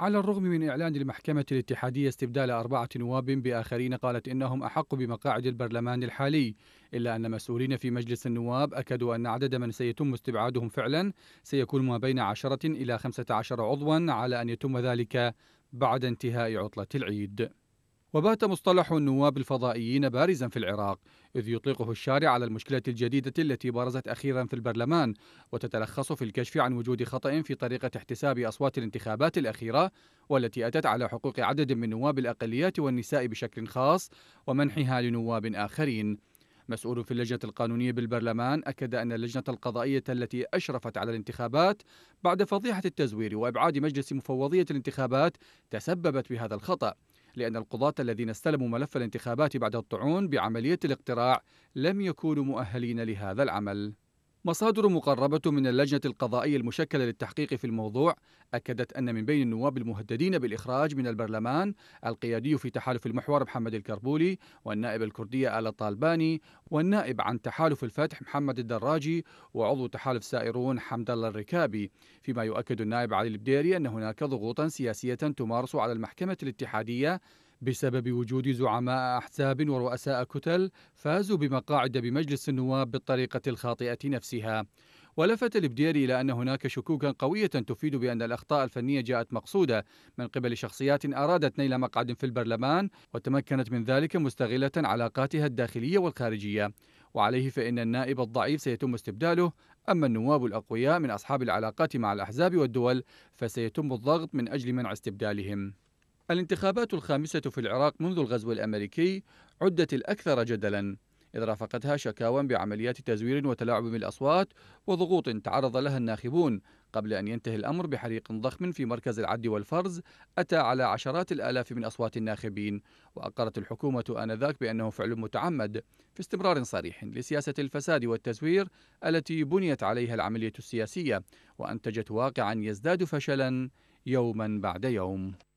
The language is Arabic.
على الرغم من إعلان المحكمة الاتحادية استبدال أربعة نواب بآخرين قالت إنهم أحق بمقاعد البرلمان الحالي إلا أن مسؤولين في مجلس النواب أكدوا أن عدد من سيتم استبعادهم فعلا سيكون ما بين عشرة إلى خمسة عشر عضوا على أن يتم ذلك بعد انتهاء عطلة العيد وبات مصطلح النواب الفضائيين بارزا في العراق إذ يطلقه الشارع على المشكلة الجديدة التي برزت أخيرا في البرلمان وتتلخص في الكشف عن وجود خطأ في طريقة احتساب أصوات الانتخابات الأخيرة والتي أتت على حقوق عدد من نواب الأقليات والنساء بشكل خاص ومنحها لنواب آخرين مسؤول في اللجنة القانونية بالبرلمان أكد أن اللجنة القضائية التي أشرفت على الانتخابات بعد فضيحة التزوير وإبعاد مجلس مفوضية الانتخابات تسببت بهذا الخطأ لأن القضاة الذين استلموا ملف الانتخابات بعد الطعون بعملية الاقتراع لم يكونوا مؤهلين لهذا العمل مصادر مقربة من اللجنة القضائية المشكلة للتحقيق في الموضوع أكدت أن من بين النواب المهددين بالإخراج من البرلمان القيادي في تحالف المحور محمد الكربولي والنائب الكردية آل طالباني والنائب عن تحالف الفتح محمد الدراجي وعضو تحالف سائرون حمد الله الركابي فيما يؤكد النائب علي البديري أن هناك ضغوطا سياسية تمارس على المحكمة الاتحادية بسبب وجود زعماء أحزاب ورؤساء كتل فازوا بمقاعد بمجلس النواب بالطريقة الخاطئة نفسها ولفت الابديري إلى أن هناك شكوكا قوية تفيد بأن الأخطاء الفنية جاءت مقصودة من قبل شخصيات أرادت نيل مقعد في البرلمان وتمكنت من ذلك مستغلة علاقاتها الداخلية والخارجية وعليه فإن النائب الضعيف سيتم استبداله أما النواب الأقوياء من أصحاب العلاقات مع الأحزاب والدول فسيتم الضغط من أجل منع استبدالهم الانتخابات الخامسة في العراق منذ الغزو الأمريكي عدت الأكثر جدلاً إذ رافقتها شكاوى بعمليات تزوير وتلاعب بالأصوات وضغوط تعرض لها الناخبون قبل أن ينتهي الأمر بحريق ضخم في مركز العد والفرز أتى على عشرات الآلاف من أصوات الناخبين وأقرت الحكومة آنذاك بأنه فعل متعمد في استمرار صريح لسياسة الفساد والتزوير التي بنيت عليها العملية السياسية وأنتجت واقعا يزداد فشلا يوما بعد يوم